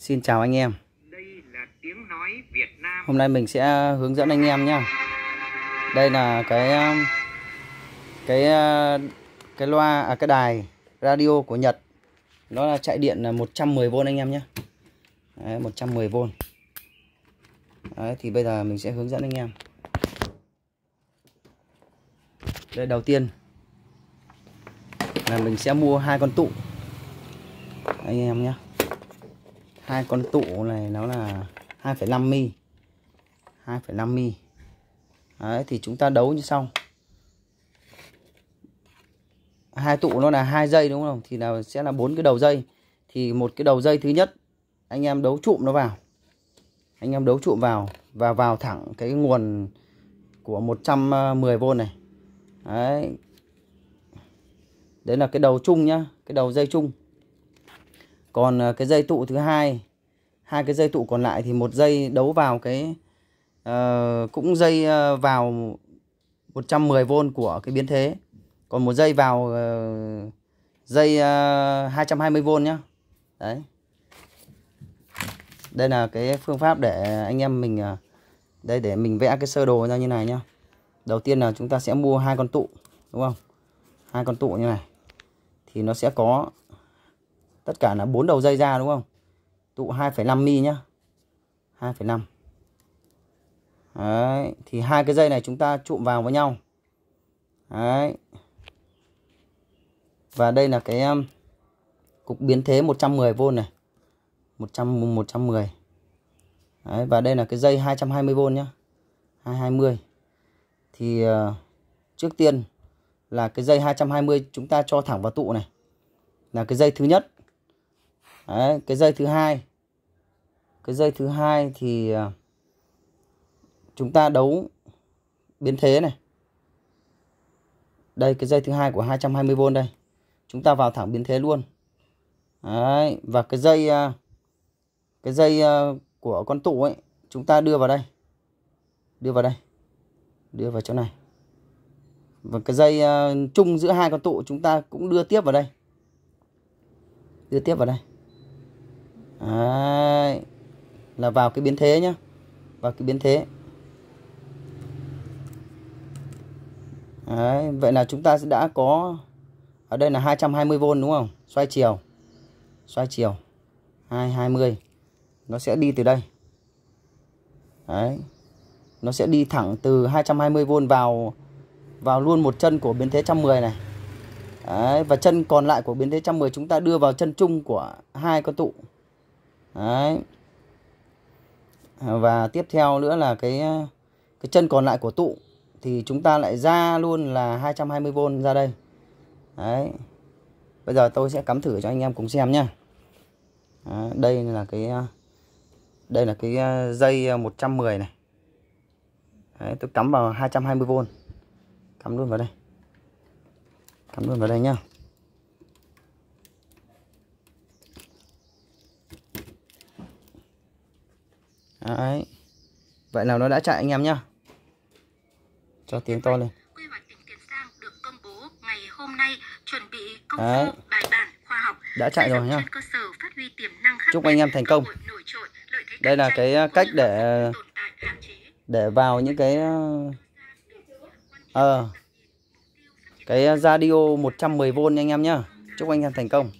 Xin chào anh em Hôm nay mình sẽ à, hướng dẫn anh em nhé Đây là cái à, cái à, cái loa à cái đài radio của Nhật nó là chạy điện là 110V anh em nhé Đấy, 110V Đấy, thì bây giờ mình sẽ hướng dẫn anh em Đây đầu tiên là mình sẽ mua hai con tụ anh em nhé hai con tụ này nó là 2,5 mi 2,5 mi Đấy, thì chúng ta đấu như sau hai tụ nó là hai dây đúng không thì là sẽ là bốn cái đầu dây thì một cái đầu dây thứ nhất anh em đấu trụm nó vào anh em đấu trụm vào và vào thẳng cái nguồn của 110V này đấy đấy là cái đầu chung nhá cái đầu dây chung còn ờ, cái dây tụ thứ hai hai cái dây tụ còn lại thì một dây đấu vào cái uh, cũng dây ờ, vào 110V của cái biến thế còn một dây vào uh, dây uh, 220V nhá đấy đây là cái phương pháp để anh em mình đây để mình vẽ cái sơ đồ ra như này nhá đầu tiên là chúng ta sẽ mua hai con tụ đúng không hai con tụ như này thì nó sẽ có tất cả là bốn đầu dây ra đúng không tụ 2,5 mi nhá 2,5 Đấy, thì hai cái dây này chúng ta trụm vào với nhau. Đấy. Và đây là cái um, cục biến thế 110V này. 100 110. Đấy, và đây là cái dây 220V nhá. 220. Thì uh, trước tiên là cái dây 220 chúng ta cho thẳng vào tụ này. Là cái dây thứ nhất. Đấy, cái dây thứ hai cái dây thứ hai thì à, chúng ta đấu biến thế này đây cái dây thứ hai của 220V đây chúng ta vào thẳng biến thế luôn Đấy, và cái dây à, cái dây à, của con tụ ấy chúng ta đưa vào đây đưa vào đây đưa vào chỗ này và cái dây chung giữa hai con tụ chúng ta cũng đưa tiếp vào đây đưa tiếp vào đây Đấy. Là vào cái biến thế nhá. Vào cái biến thế. Đấy, vậy là chúng ta đã có ở đây là 220V đúng không? Xoay chiều. Xoay chiều. 220. Nó sẽ đi từ đây. Đấy. Nó sẽ đi thẳng từ 220V vào vào luôn một chân của biến thế 110 này. Đấy, và chân còn lại của biến thế 110 chúng ta đưa vào chân chung của hai con tụ. Đấy. Và tiếp theo nữa là cái cái chân còn lại của tụ thì chúng ta lại ra luôn là 220V ra đây. Đấy. Bây giờ tôi sẽ cắm thử cho anh em cùng xem nhá. đây là cái đây là cái dây 110 này. Đấy, tôi cắm vào 220V. Cắm luôn vào đây. Cắm luôn vào đây nhá. Đấy. Vậy là nó đã chạy anh em nhá. Cho tiếng to lên. Quy hoạch tỉnh Tiền Giang được công bố ngày hôm nay chuẩn bị công Đấy. Số, bài bản khoa học. Đã chạy rồi nhá. Cơ sở phát huy tiềm năng Chúc anh em thành công. Đây là cái à, cách để à, để vào những cái à, ờ à, cái radio 110V nha anh em nhá. Chúc anh em thành công.